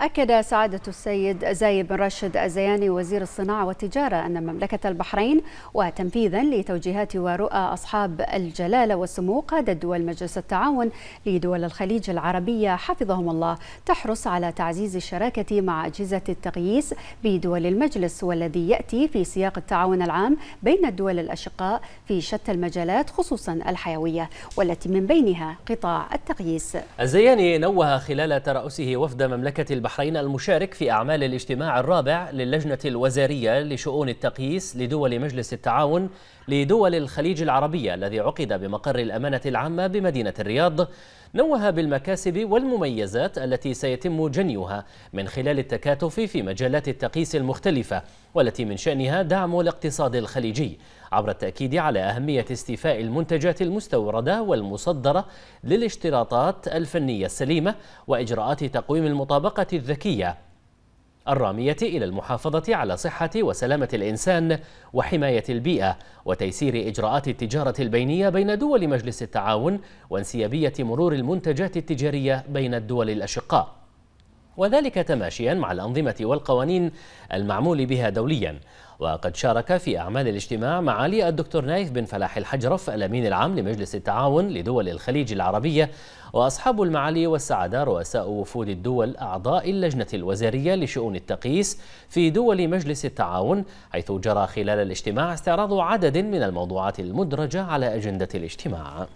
أكد سعادة السيد زايد بن راشد الزياني وزير الصناعة والتجارة أن مملكة البحرين وتنفيذا لتوجيهات ورؤى أصحاب الجلالة والسمو قادة دول مجلس التعاون لدول الخليج العربية حفظهم الله تحرص على تعزيز الشراكة مع أجهزة التقييس بدول المجلس والذي يأتي في سياق التعاون العام بين الدول الأشقاء في شتى المجالات خصوصا الحيوية والتي من بينها قطاع التقييس الزياني نوه خلال ترأسه وفد مملكة البحرين البحرين المشارك في أعمال الاجتماع الرابع للجنة الوزارية لشؤون التقييس لدول مجلس التعاون لدول الخليج العربية الذي عقد بمقر الأمانة العامة بمدينة الرياض نوه بالمكاسب والمميزات التي سيتم جنيها من خلال التكاتف في مجالات التقييس المختلفة والتي من شأنها دعم الاقتصاد الخليجي عبر التأكيد على أهمية استيفاء المنتجات المستوردة والمصدرة للاشتراطات الفنية السليمة وإجراءات تقويم المطابقة الذكية الرامية إلى المحافظة على صحة وسلامة الإنسان وحماية البيئة وتيسير إجراءات التجارة البينية بين دول مجلس التعاون وانسيابية مرور المنتجات التجارية بين الدول الأشقاء وذلك تماشيا مع الأنظمة والقوانين المعمول بها دوليا وقد شارك في أعمال الاجتماع معالي الدكتور نايف بن فلاح الحجرف الأمين العام لمجلس التعاون لدول الخليج العربية وأصحاب المعالي والسعادة رؤساء وفود الدول أعضاء اللجنة الوزارية لشؤون التقييس في دول مجلس التعاون حيث جرى خلال الاجتماع استعراض عدد من الموضوعات المدرجة على أجندة الاجتماع